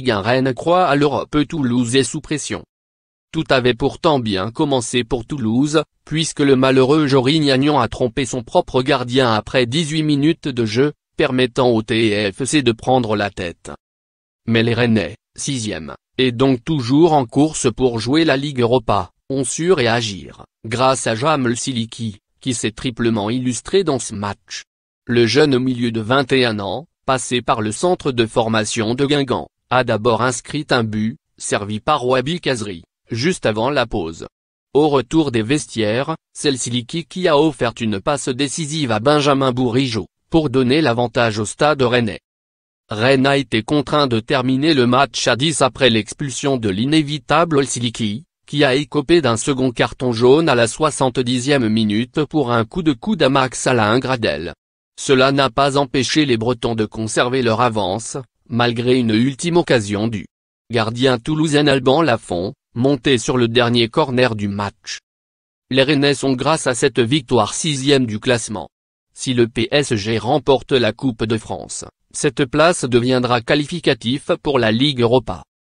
1 rennes croit à l'Europe Toulouse est sous pression. Tout avait pourtant bien commencé pour Toulouse, puisque le malheureux Jorignan a trompé son propre gardien après 18 minutes de jeu, permettant au TFC de prendre la tête. Mais les Rennais, sixième, et donc toujours en course pour jouer la Ligue Europa, ont su réagir, grâce à Jamel Siliki, qui s'est triplement illustré dans ce match. Le jeune au milieu de 21 ans, passé par le centre de formation de Guingamp, a d'abord inscrit un but, servi par Wabi Kazri, juste avant la pause. Au retour des vestiaires, c'est Siliki qui a offert une passe décisive à Benjamin Bourigeau, pour donner l'avantage au stade rennais. Rennes a été contraint de terminer le match à 10 après l'expulsion de l'inévitable Siliki, qui a écopé d'un second carton jaune à la 70e minute pour un coup de coude à la Alain Gradel. Cela n'a pas empêché les Bretons de conserver leur avance, malgré une ultime occasion du gardien toulousain Alban Lafont, monté sur le dernier corner du match. Les Rennais sont grâce à cette victoire sixième du classement. Si le PSG remporte la Coupe de France, cette place deviendra qualificatif pour la Ligue Europa.